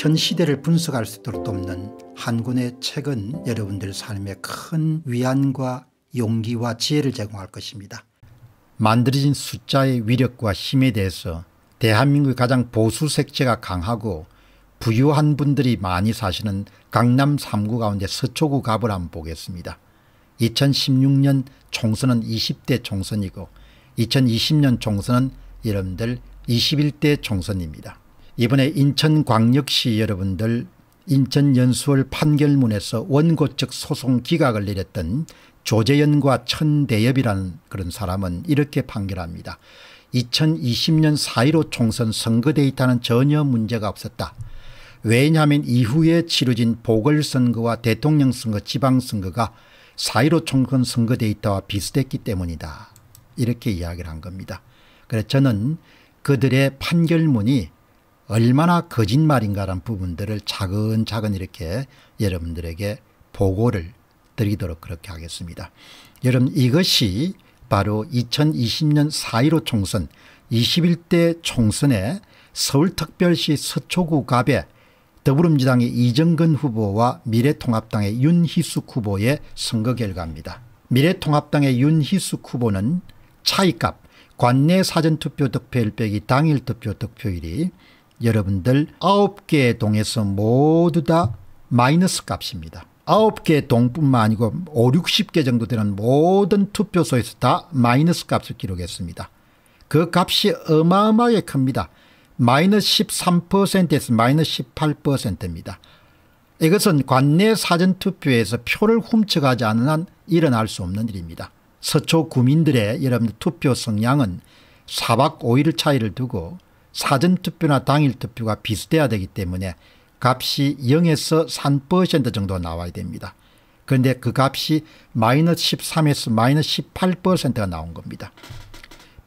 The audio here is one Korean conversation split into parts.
현 시대를 분석할 수 있도록 돕는 한군의 책은 여러분들 삶에 큰 위안과 용기와 지혜를 제공할 것입니다. 만들어진 숫자의 위력과 힘에 대해서 대한민국의 가장 보수 색채가 강하고 부유한 분들이 많이 사시는 강남 3구 가운데 서초구 갑을 한번 보겠습니다. 2016년 총선은 20대 총선이고 2020년 총선은 여러분들 21대 총선입니다. 이번에 인천광역시 여러분들 인천연수월 판결문에서 원고 측 소송 기각을 내렸던 조재연과 천대엽이라는 그런 사람은 이렇게 판결합니다. 2020년 4.15 총선 선거 데이터는 전혀 문제가 없었다. 왜냐하면 이후에 치러진 보궐선거와 대통령선거 지방선거가 4.15 총선 선거 데이터와 비슷했기 때문이다. 이렇게 이야기를 한 겁니다. 그래서 저는 그들의 판결문이 얼마나 거짓말인가라는 부분들을 차근차근 이렇게 여러분들에게 보고를 드리도록 그렇게 하겠습니다. 여러분 이것이 바로 2020년 4.15 총선 21대 총선에 서울특별시 서초구 갑에 더불어민주당의 이정근 후보와 미래통합당의 윤희숙 후보의 선거 결과입니다. 미래통합당의 윤희숙 후보는 차이값 관내 사전투표 득표일 빼기 당일 투표 득표일이 여러분들 9개 동에서 모두 다 마이너스 값입니다. 9개 동뿐만 아니고 5, 60개 정도 되는 모든 투표소에서 다 마이너스 값을 기록했습니다. 그 값이 어마어마하게 큽니다. 마이너스 13%에서 마이너스 18%입니다. 이것은 관내 사전투표에서 표를 훔쳐가지 않은 한 일어날 수 없는 일입니다. 서초 구민들의 여러분 투표 성향은 4박 5일 차이를 두고 사전투표나 당일투표가 비슷해야 되기 때문에 값이 0에서 3% 정도 나와야 됩니다. 그런데 그 값이 마이너스 13에서 마이너스 18%가 나온 겁니다.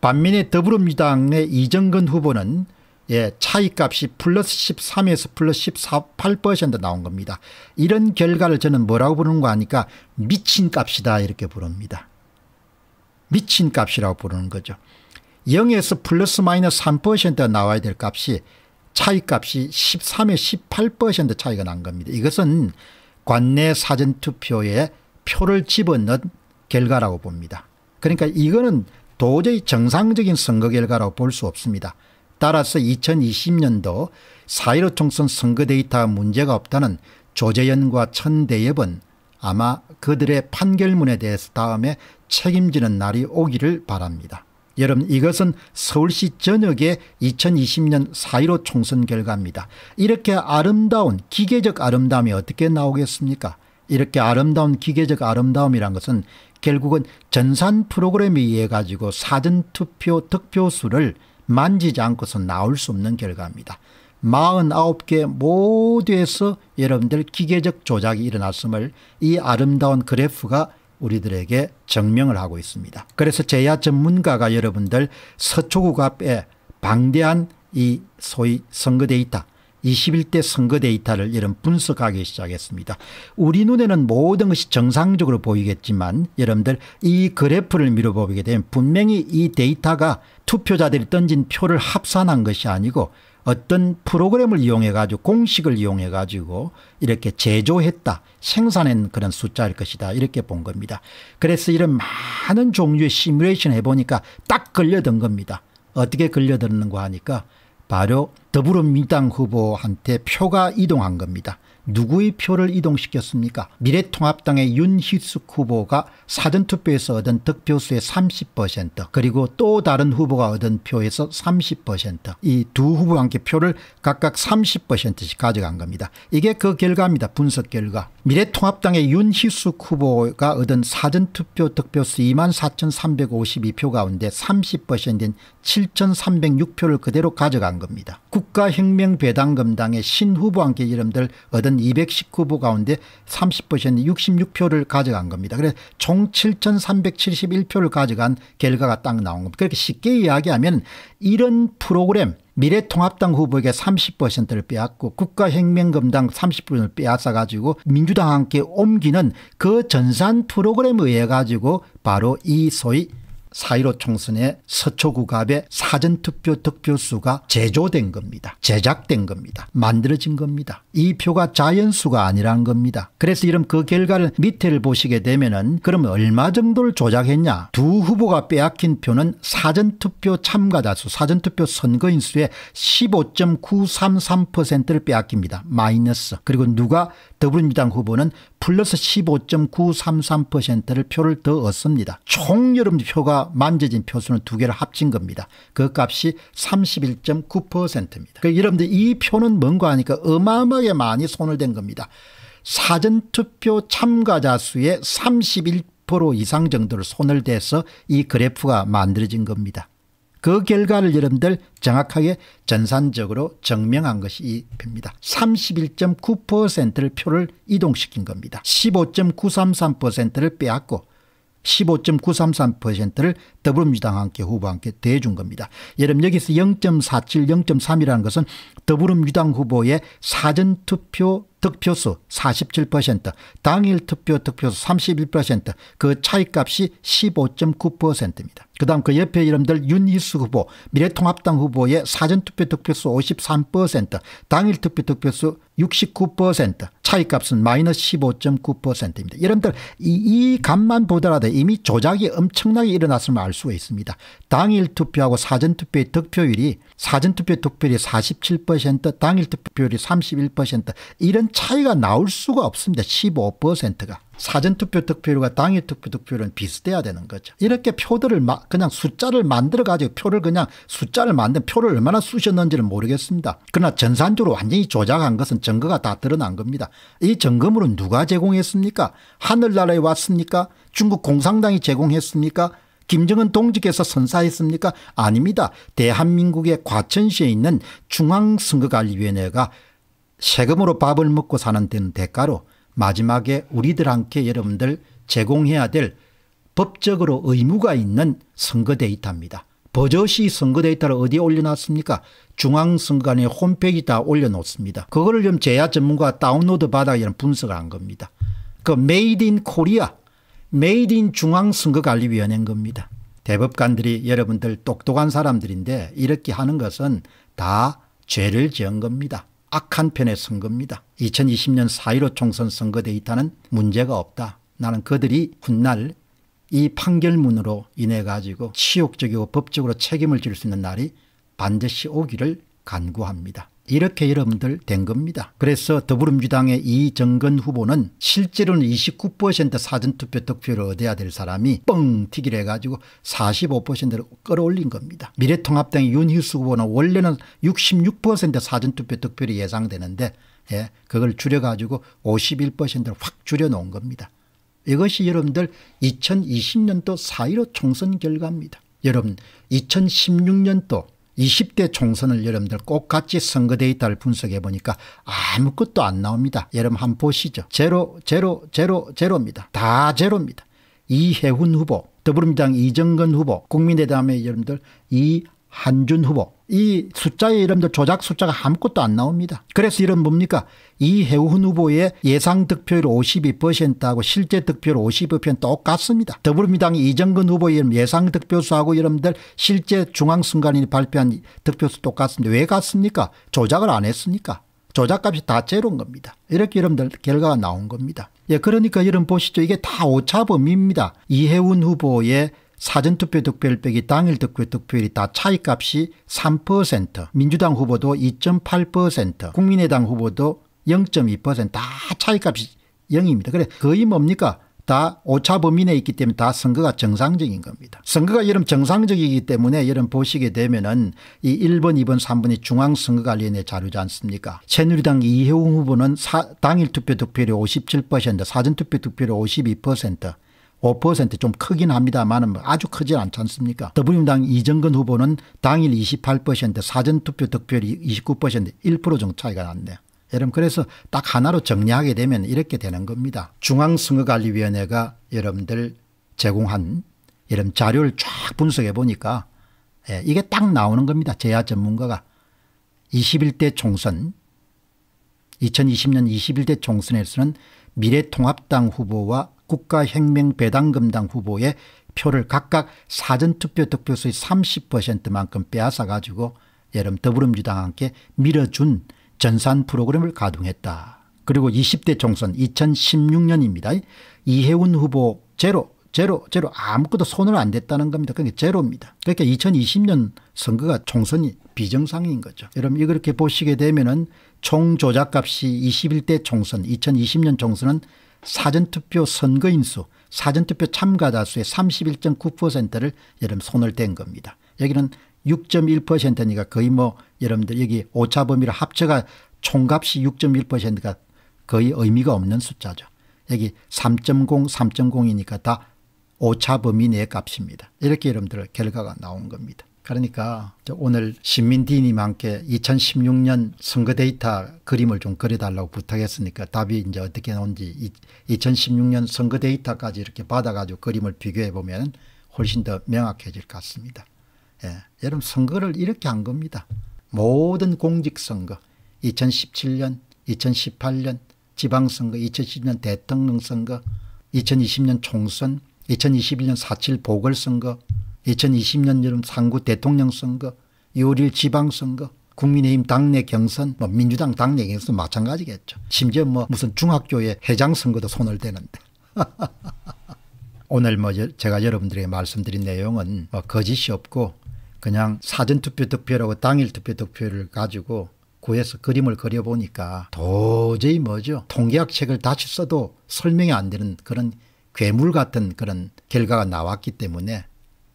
반면에 더불어민주당의 이정근 후보는 예, 차이값이 플러스 13에서 플러스 14, 8% 나온 겁니다. 이런 결과를 저는 뭐라고 부르는 거 아니까 미친 값이다 이렇게 부릅니다. 미친 값이라고 부르는 거죠. 0에서 플러스 마이너스 3% 나와야 될 값이 차이값이 13에 18% 차이가 난 겁니다. 이것은 관내 사전투표에 표를 집어넣은 결과라고 봅니다. 그러니까 이거는 도저히 정상적인 선거 결과라고 볼 수 없습니다. 따라서 2020년도 4.15 총선 선거 데이터 문제가 없다는 조재현과 천대엽은 아마 그들의 판결문에 대해서 다음에 책임지는 날이 오기를 바랍니다. 여러분 이것은 서울시 전역의 2020년 4.15 총선 결과입니다. 이렇게 아름다운 기계적 아름다움이 어떻게 나오겠습니까? 이렇게 아름다운 기계적 아름다움이란 것은 결국은 전산 프로그램에 의해 가지고 사전투표 득표수를 만지지 않고서 나올 수 없는 결과입니다. 49개 모두에서 여러분들 기계적 조작이 일어났음을 이 아름다운 그래프가 우리들에게 증명을 하고 있습니다. 그래서 제야 전문가가 여러분들 서초국 앞에 방대한 이 소위 선거 데이터 21대 선거 데이터를 이런 분석하기 시작했습니다. 우리 눈에는 모든 것이 정상적으로 보이겠지만 여러분들 이 그래프를 밀어보게 되면 분명히 이 데이터가 투표자들이 던진 표를 합산한 것이 아니고 어떤 프로그램을 이용해 가지고 공식을 이용해 가지고 이렇게 제조했다 생산한 그런 숫자일 것이다 이렇게 본 겁니다. 그래서 이런 많은 종류의 시뮬레이션 해보니까 딱 걸려든 겁니다. 어떻게 걸려드는가 하니까 바로 더불어민당 후보한테 표가 이동한 겁니다. 누구의 표를 이동시켰습니까? 미래통합당의 윤희숙 후보가 사전투표에서 얻은 득표수의 30% 그리고 또 다른 후보가 얻은 표에서 30%이 두 후보 함께 표를 각각 30%씩 가져간 겁니다. 이게 그 결과입니다. 분석 결과. 미래통합당의 윤희숙 후보가 얻은 사전투표 득표수 2만 4,352표 가운데 30%인 7,306표를 그대로 가져간 겁니다. 국가혁명배당금당의 신후보 함께 이름들 얻은 219보 가운데 30% 66표를 가져간 겁니다. 그래서 총 7,371표를 가져간 결과가 딱 나온 겁니다. 그렇게 쉽게 이야기하면 이런 프로그램 미래통합당 후보에게 30%를 빼앗고 국가혁명금당 30%를 빼앗아 가지고 민주당 함께 옮기는 그 전산 프로그램에 의해 가지고 바로 이 소위 4.15 총선에 서초구갑의 사전투표 득표수가 제조된 겁니다. 제작된 겁니다. 만들어진 겁니다. 이 표가 자연수가 아니라는 겁니다. 그래서 이런 그 결과를 밑에를 보시게 되면은 그럼 얼마 정도를 조작했냐. 두 후보가 빼앗긴 표는 사전투표 참가자수, 사전투표 선거인 수의 15.933%를 빼앗깁니다. 마이너스. 그리고 누가 더불어민주당 후보는 플러스 15.933%를 표를 더 얻습니다. 총여름분 표가 만재진 표수는 두 개를 합친 겁니다. 그 값이 31.9%입니다. 그 여러분들 이 표는 뭔가 하니까 어마어마하게 많이 손을 댄 겁니다. 사전투표 참가자 수의 31% 이상 정도를 손을 대서 이 그래프가 만들어진 겁니다. 그 결과를 여러분들 정확하게 전산적으로 증명한 것이 이 표입니다. 31.9%를 표를 이동시킨 겁니다. 15.933%를 빼앗고 15.933%를 더불어민주당 함께 후보 와 함께 대준 겁니다. 여러분 여기서 0.47, 0.3이라는 것은 더불어민주당 후보의 사전투표 득표수 47%, 당일 투표 득표수 31%그 차이값이 15.9%입니다. 그 다음 그 옆에 이름들 윤희수 후보, 미래통합당 후보의 사전투표 득표수 53%, 당일 투표 득표수 69%, 차이값은 마이너스 15.9%입니다. 이름들 이, 이 값만 보더라도 이미 조작이 엄청나게 일어났음을 알 수가 있습니다. 당일 투표하고 사전투표의 득표율이 사전투표 득표율이 47%, 당일 투표율이 31% 이런 차이가 나올 수가 없습니다. 15%가. 사전투표 득표율과 당일 투표 득표율은 비슷해야 되는 거죠. 이렇게 표들을 마, 그냥 숫자를 만들어 가지고 표를 그냥 숫자를 만든 표를 얼마나 쑤셨는지는 모르겠습니다. 그러나 전산적으로 완전히 조작한 것은 증거가 다 드러난 겁니다. 이 증거물은 누가 제공했습니까? 하늘나라에 왔습니까? 중국 공산당이 제공했습니까? 김정은 동지께서 선사했습니까? 아닙니다. 대한민국의 과천시에 있는 중앙선거관리위원회가 세금으로 밥을 먹고 사는 데는 대가로 마지막에 우리들한테 여러분들 제공해야 될 법적으로 의무가 있는 선거 데이터입니다. 버젓이 선거 데이터를 어디에 올려놨습니까? 중앙선관위 홈페이지 다 올려놓습니다. 그거를 좀 제야 전문가 다운로드 받아 이런 분석을 한 겁니다. 그 메이드 인 코리아, 메이드 인 중앙선거관리위원회인 겁니다. 대법관들이 여러분들 똑똑한 사람들인데 이렇게 하는 것은 다 죄를 지은 겁니다. 악한 편에 선 겁니다. 2020년 4.15 총선 선거 데이터는 문제가 없다. 나는 그들이 훗날 이 판결문으로 인해 가지고 치욕적이고 법적으로 책임을 질 수 있는 날이 반드시 오기를 간구합니다. 이렇게 여러분들 된 겁니다. 그래서 더불어민주당의 이정근 후보는 실제로는 29% 사전투표 득표를 얻어야 될 사람이 뻥 튀기를 해가지고 45%를 끌어올린 겁니다. 미래통합당의 윤희수 후보는 원래는 66% 사전투표 득표를 예상되는데 예, 그걸 줄여가지고 51%를 확 줄여놓은 겁니다. 이것이 여러분들 2020년도 4.15 총선 결과입니다. 여러분 2016년도 20대 총선을 여러분들 꼭 같이 선거 데이터를 분석해 보니까 아무것도 안 나옵니다. 여러분 한번 보시죠. 제로 제로 제로 제로입니다. 다 제로입니다. 이해훈 후보 더불어민당 이정근 후보 국민의당의 여러분들 이 한준 후보 이 숫자의 이름도 조작 숫자가 아무것도 안 나옵니다. 그래서 이런 뭡니까 이해훈 후보의 예상 득표율 52%하고 실제 득표율 52% 똑같습니다. 더불어민주당 이정근 후보의 이름 예상 득표수하고 여러분들 실제 중앙순간이 발표한 득표수 똑같습니다. 왜 같습니까? 조작을 안했습니까 조작값이 다 제로인 겁니다. 이렇게 여러분들 결과가 나온 겁니다. 예, 그러니까 여러분 보시죠. 이게 다 오차범위입니다. 이해훈 후보의 사전투표 득표율빼기 당일 득표 득표율이 다 차이값이 3% 민주당 후보도 2.8% 국민의당 후보도 0.2%다 차이값이 0입니다. 그래 거의 뭡니까 다 오차 범위 내에 있기 때문에 다 선거가 정상적인 겁니다. 선거가 여러분 정상적이기 때문에 여러분 보시게 되면은 이 1번, 2번, 3번이 중앙선거관리위원회 자료지 않습니까? 새누리당 이혜웅 후보는 사, 당일 투표 득표율이 57% 사전투표 득표율이 52% 5%좀 크긴 합니다만은 뭐 아주 크진 않지 않습니까 더불어민당 이정근 후보는 당일 28% 사전투표 득표율이 29% 1% 정도 차이가 났네요. 여러분 그래서 딱 하나로 정리하게 되면 이렇게 되는 겁니다. 중앙선거관리위원회가 여러분들 제공한 이런 자료를 쫙 분석해 보니까 예, 이게 딱 나오는 겁니다. 제야 전문가가 21대 총선 2020년 21대 총선에서는 미래통합당 후보와 국가혁명배당금당 후보의 표를 각각 사전투표 득표수의 30%만큼 빼앗아가지고 여름 더불어민주당 함께 밀어준 전산 프로그램을 가동했다. 그리고 20대 총선 2016년입니다. 이혜훈 후보 제로 제로 제로 아무것도 손을 안 댔다는 겁니다. 그게 제로입니다. 그러니까 2020년 선거가 총선이 비정상인 거죠. 여러분 이렇게 보시게 되면 은총 조작값이 21대 총선 2020년 총선은 사전투표 선거인수 사전투표 참가자 수의 31.9%를 여름 손을 댄 겁니다. 여기는 6.1%니까 거의 뭐 여러분들 여기 오차 범위를 합쳐가 총값이 6.1%가 거의 의미가 없는 숫자죠. 여기 3.0, 3.0이니까 다 오차 범위 내 값입니다. 이렇게 여러분들 결과가 나온 겁니다. 그러니까 오늘 신민디님한테 2016년 선거 데이터 그림을 좀 그려달라고 부탁했으니까 답이 이제 어떻게 나온지 2016년 선거 데이터까지 이렇게 받아가지고 그림을 비교해 보면 훨씬 더 명확해질 것 같습니다. 예. 여러분 선거를 이렇게 한 겁니다. 모든 공직선거 2017년 2018년 지방선거 2010년 대통령 선거 2020년 총선 2021년 4.7 보궐선거 2020년 여름 상구 대통령 선거, 요일 지방선거, 국민의힘 당내 경선, 뭐 민주당 당내 경선도 마찬가지겠죠. 심지어 뭐 무슨 중학교의 회장 선거도 손을 대는데. 오늘 뭐 제가 여러분들에게 말씀드린 내용은 뭐 거짓이 없고 그냥 사전투표 득표라고 당일 투표 득표를 가지고 구해서 그림을 그려보니까 도저히 뭐죠. 통계학 책을 다시 써도 설명이 안 되는 그런 괴물 같은 그런 결과가 나왔기 때문에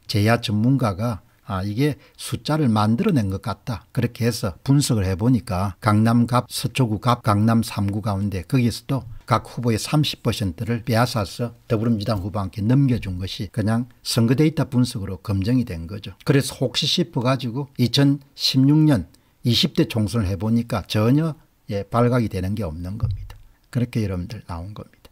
제야 전문가가 아, 이게 숫자를 만들어낸 것 같다. 그렇게 해서 분석을 해보니까 강남갑, 서초구갑, 강남 3구 가운데 거기서도 각 후보의 30%를 빼앗아서 더불어민주당 후보한테 넘겨준 것이 그냥 선거 데이터 분석으로 검증이 된 거죠. 그래서 혹시 싶어가지고 2016년 20대 총선을 해보니까 전혀 예, 발각이 되는 게 없는 겁니다. 그렇게 여러분들 나온 겁니다.